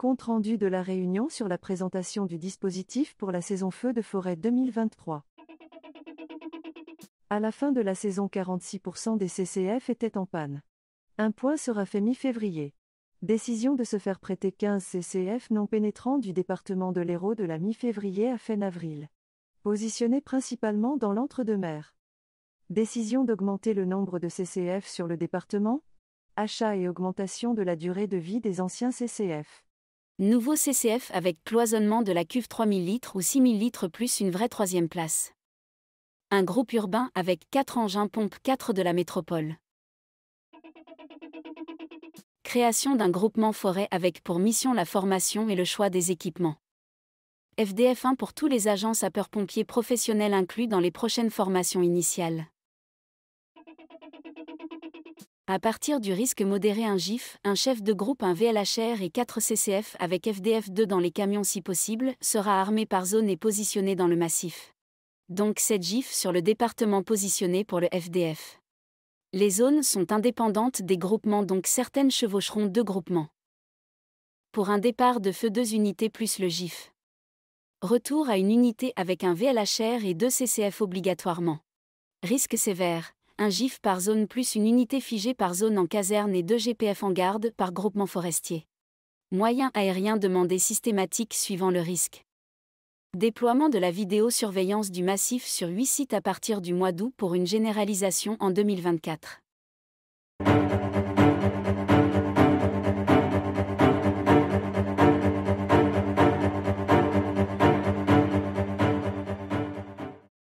Compte rendu de la réunion sur la présentation du dispositif pour la saison feu de forêt 2023. À la fin de la saison, 46% des CCF étaient en panne. Un point sera fait mi-février. Décision de se faire prêter 15 CCF non pénétrants du département de l'Hérault de la mi-février à fin avril. Positionnés principalement dans l'entre-deux-mers. Décision d'augmenter le nombre de CCF sur le département. Achat et augmentation de la durée de vie des anciens CCF. Nouveau CCF avec cloisonnement de la cuve 3000 litres ou 6000 litres plus une vraie troisième place. Un groupe urbain avec 4 engins pompe 4 de la métropole. Création d'un groupement forêt avec pour mission la formation et le choix des équipements. FDF1 pour tous les agents sapeurs-pompiers professionnels inclus dans les prochaines formations initiales. À partir du risque modéré un GIF, un chef de groupe, un VLHR et 4 CCF avec FDF2 dans les camions si possible, sera armé par zone et positionné dans le massif. Donc 7 GIF sur le département positionné pour le FDF. Les zones sont indépendantes des groupements donc certaines chevaucheront deux groupements. Pour un départ de feu deux unités plus le GIF. Retour à une unité avec un VLHR et deux CCF obligatoirement. Risque sévère un GIF par zone plus une unité figée par zone en caserne et deux GPF en garde par groupement forestier. Moyens aériens demandés systématiques suivant le risque. Déploiement de la vidéosurveillance du massif sur 8 sites à partir du mois d'août pour une généralisation en 2024.